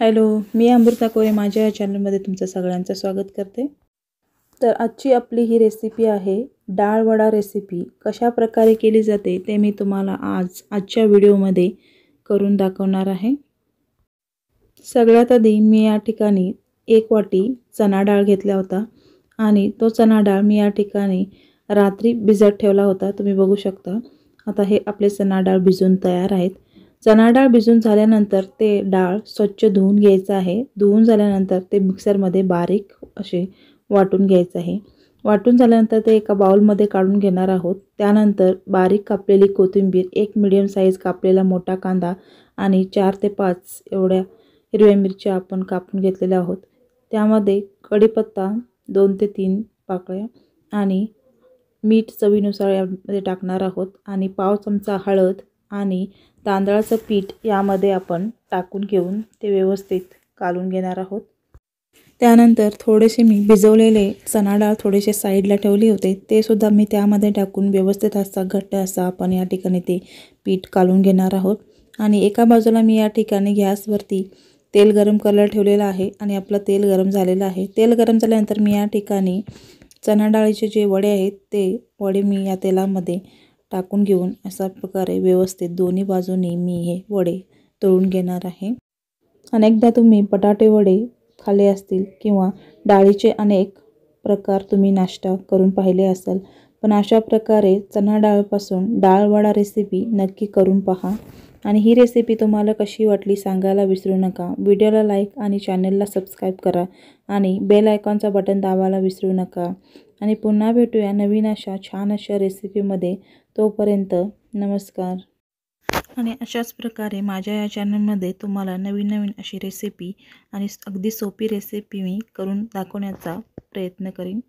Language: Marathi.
हॅलो मी अमृता कोरे माझ्या या चॅनलमध्ये तुमचं सगळ्यांचं स्वागत करते तर आजची आपली ही रेसिपी आहे डाळ वडा रेसिपी कशा प्रकारे केली जाते ते मी तुम्हाला आज आजच्या व्हिडिओमध्ये करून दाखवणार आहे सगळ्यात आधी मी या ठिकाणी एक वाटी चणा डाळ घेतला होता आणि तो चणा डाळ मी या ठिकाणी रात्री भिजत ठेवला होता तुम्ही बघू शकता आता हे आपले चणा डाळ भिजून तयार आहेत चणा डाळ भिजून झाल्यानंतर ते डाळ स्वच्छ धुवून घ्यायचं आहे धुवून झाल्यानंतर ते मिक्सरमध्ये बारीक असे वाटून घ्यायचं आहे वाटून झाल्यानंतर ते एका बाउलमध्ये काढून घेणार आहोत त्यानंतर बारीक कापलेली कोथिंबीर एक मिडियम साईज कापलेला मोठा कांदा आणि चार ते पाच एवढ्या हिरव्या मिरच्या आपण कापून घेतलेल्या आहोत त्यामध्ये कढीपत्ता दोन ते तीन पाकळ्या आणि मीठ चवीनुसार यामध्ये टाकणार आहोत आणि पाव चमचा हळद आणि तांदळाचं पीठ यामध्ये आपण टाकून घेऊन ते व्यवस्थित कालून घेणार आहोत त्यानंतर थोडेसे मी भिजवलेले चणा डाळ थोडेसे साईडला ठेवले होते ते सुद्धा मी त्यामध्ये टाकून व्यवस्थित असा घट्ट असा आपण या ठिकाणी ते पीठ कालून घेणार आहोत आणि एका बाजूला मी या ठिकाणी गॅसवरती तेल गरम करायला ठेवलेलं आहे आणि आपलं तेल गरम झालेलं आहे तेल गरम झाल्यानंतर मी या ठिकाणी चणाडाळीचे डाळीचे जे वडे आहेत ते वडे मी या तेलामध्ये टाकून घेऊन अशा प्रकारे व्यवस्थित दोन्ही बाजूने मी हे वडे तळून घेणार आहे अनेकदा तुम्ही बटाटे वडे खाले असतील किंवा डाळीचे अनेक प्रकार तुम्ही नाश्ता करून पाहिले असाल पण अशा प्रकारे चणा डाळपासून डाळवडा रेसिपी नक्की करून पहा आणि ही रेसिपी तुम्हाला कशी वाटली सांगायला विसरू नका व्हिडिओला लाईक आणि चॅनलला सबस्क्राईब करा आणि बेल आयकॉनचा बटन दाबायला विसरू नका आणि पुन्हा भेटूया नवीन अशा छान अशा रेसिपीमध्ये तोपर्यंत नमस्कार आणि अशाच प्रकारे माझ्या या चॅनलमध्ये तुम्हाला नवीन नवीन अशी रेसिपी आणि अगदी सोपी रेसिपी मी करून दाखवण्याचा प्रयत्न करीन